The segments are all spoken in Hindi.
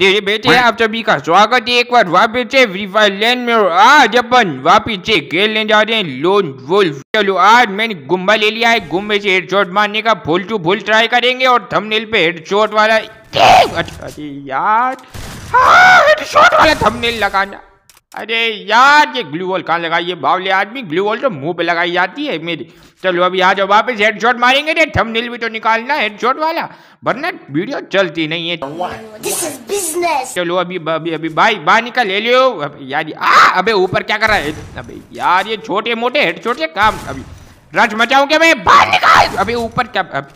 जी बेटे है आप सभी का स्वागत है एक बार वापिस से फ्री फायर लैंड में और आज अपन वापिस से खेलने जा रहे हैं लोन वुल्फ चलो आज मैंने गुम्बा ले लिया है गुम्बे से हेडशॉट मारने का फुल टू फुल ट्राई करेंगे और थंबनेल पे हेडशॉट वाला अच्छा यार हेडशॉट वाला थंबनेल लगाना अरे यार ये ग्लू वॉल कहाँ लगाइए बावले आदमी ग्लू वॉल तो मुंह पे लगाई जाती है मेरी चलो अभी आ जाओ वापस हेड शॉट मारेंगे रे थंबनेल भी तो निकालना हेड शॉट वाला वरना वीडियो चलती नहीं है चलो अभी अभी अभी भाई बाहर निकल ले लियो यार आ अबे ऊपर क्या कर रहा है अबे यार ये छोटे मोटे हेड शॉट से काम अभी रच मचाऊं क्या भाई बाहर निकाल अभी ऊपर क्या अब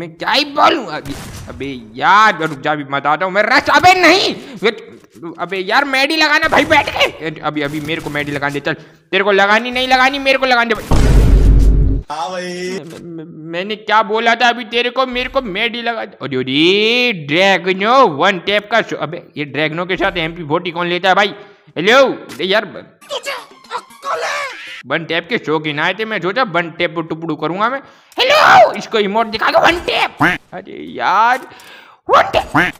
मैं क्या ही बोलूँ अभी अबे यार रुक जा भी बताता हूँ मैं रच अबे नहीं अबे यार मैडी लगाना भाई बैठ के अभी अभी मेरे को मैडी लगा दे चल तेरे को लगानी नहीं लगानी मेरे को लगा दे भाई हाँ मैंने क्या बोला था अभी तेरे को मेरे को मैडी लगा अरे अरे ड्रैगनो वन टैप का अबे ये ड्रैगनो के साथ एमपी फोर्टी कौन लेता है भाई हेलो यार वन टैप के शो शौकीन आए थे मैं सोचा वन टैप टुपड़ू करूंगा मैं हेलो इसको इमोट दिखा के वन टैप अरे यार वन टैप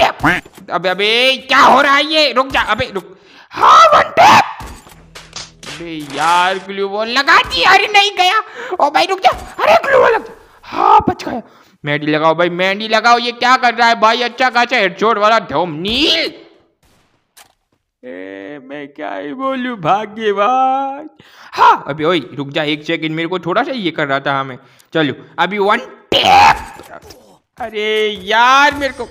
अबे अबे क्या हो रहा है ये रुक जा अबे रुक हाँ वन टैप अबे यार ग्लू वॉल लगा दी अरे नहीं गया ओ भाई रुक जा अरे ग्लू वॉल हाँ बच गया मेहंदी लगाओ भाई मेहंदी लगाओ ये क्या कर रहा है भाई अच्छा खासा हेडशॉट वाला ढोम नील ए, मैं क्या ही बोलूं भाई हाँ अभी ओए रुक जा एक सेकंड मेरे को थोड़ा सा ये कर रहा था हमें चलो अभी वन टेप अरे यार मेरे को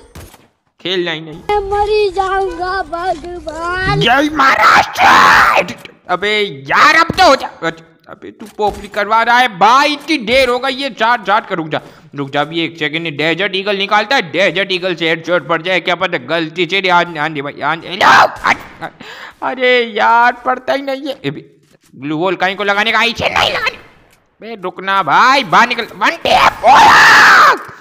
खेल ही नहीं मरी जाऊंगा भगवान जय महाराष्ट्र अबे यार अब तो हो जा अबे तू पोपरी करवा रहा है भाई इतनी देर होगा ये चार चार कर रुक जा रुक जा भी एक सेकंड डेजर्ट ईगल निकालता है डेजर्ट ईगल से हेड शॉट पड़ जाए क्या पता गलती से ध्यान ध्यान दे भाई ध्यान अरे यार पड़ता ही नहीं है अभी ग्लू होल कहीं को लगाने का आई नहीं लगाने बे रुकना भाई बाहर निकल वन टैप ओला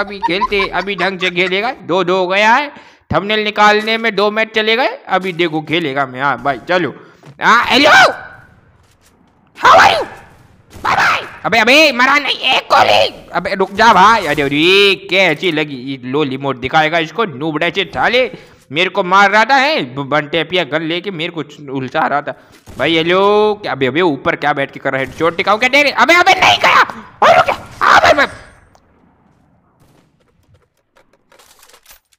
अभी खेलते अभी ढंग से खेलेगा दो दो हो गया है थंबनेल निकालने में दो मैच चले गए अभी देखो खेलेगा मैं हाँ भाई चलो हाँ hello how are you bye bye अबे अबे मरा नहीं एक गोली अबे रुक जा भाई अरे अरे कैसी लगी लो दिखाएगा इसको नूबड़े से थाले मेरे को मार रहा था है बंटेपिया गन लेके मेरे को उलझा रहा था भाई हेलो क्या अबे अबे ऊपर क्या बैठ के कर रहा है चोट टिकाऊ क्या दे अबे अबे नहीं गया और रुक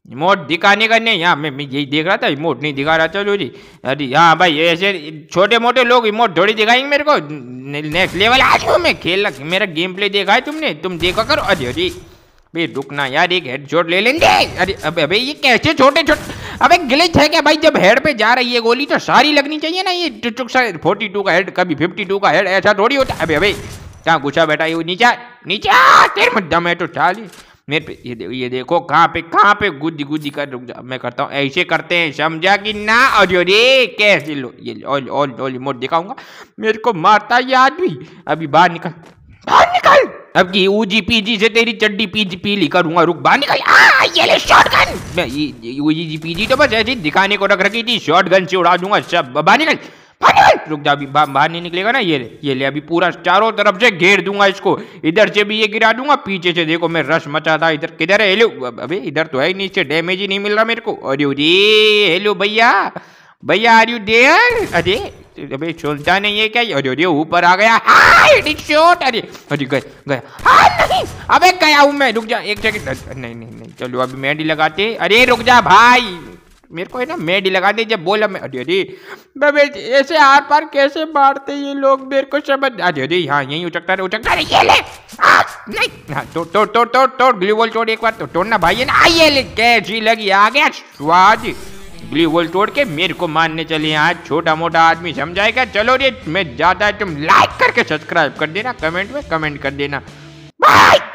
रिमोट दिखाने का नहीं यहाँ मैं, मैं यही देख रहा था इमोट नहीं दिखा रहा चलो जी अरे यहाँ भाई ऐसे छोटे मोटे लोग इमोट थोड़ी दिखाएंगे मेरे को नेक्स्ट लेवल आ जाओ मैं खेल मेरा गेम प्ले देखा है तुमने तुम देखा करो अरे अरे भाई रुकना यार एक हेड छोट ले लेंगे अरे अबे अबे ये कैसे छोटे छोटे अबे गिलेज है क्या भाई जब हेड पे जा रही है गोली तो सारी लगनी चाहिए ना ये चुक सा फोर्टी टू का हेड कभी फिफ्टी टू का हेड ऐसा थोड़ी होता अभी अभी कहाँ घुसा बैठा ये नीचा नीचा तेरे में तो चालीस मेरे पे ये देखो ये देखो कहाँ पे कहाँ पे गुद्दी गुद्दी कर रुक जा मैं करता हूँ ऐसे करते हैं समझा कि ना और रे कैसे लो ये और और रिमोट दिखाऊंगा मेरे को मारता ये आदमी अभी बाहर निकल बाहर निकल अब की ऊजी पीजी से तेरी चड्डी पीजी पीली करूंगा रुक बाहर निकल आ ये ले शॉटगन मैं ये ऊजी पीजी तो बस ऐसे दिखाने को रख रखी थी शॉटगन से उड़ा दूंगा सब बाहर निकल रुक जा अभी बाहर नहीं निकलेगा ना ये ये ले अभी पूरा चारों तरफ से घेर दूंगा इसको इधर से भी ये गिरा दूंगा पीछे से देखो मैं रश मचा था इधर किधर है हेलो अभी इधर तो है नीचे डैमेज ही नहीं मिल रहा मेरे को अरे अरे हेलो भैया भैया आर यू देयर अरे अबे सुनता नहीं है क्या अरे अरे ऊपर आ गया शॉट हाँ, अरे अरे गए गया हाँ नहीं अबे गया हूँ मैं रुक जा एक सेकंड नहीं नहीं नहीं चलो अभी मेहंदी लगाते अरे रुक जा भाई मेरे को है ना मेडी लगा दी जब बोला मैं अरे अरे ऐसे आर पार कैसे मारते ये लोग मेरे को समझ अरे अरे हाँ यही उचकता है उचकता रहे ये ले नहीं हाँ तोड़ तोड़ तोड़ तोड़ तोड़ ग्लू वॉल तोड़ एक बार तो तोड़ना भाई ये ना ये ले कैसी लगी आ गया स्वाद ग्लू वॉल तोड़ के मेरे को मानने चले आज हाँ, छोटा मोटा आदमी समझाएगा चलो रे मैं जाता है तुम लाइक करके सब्सक्राइब कर देना कमेंट में कमेंट कर देना बाय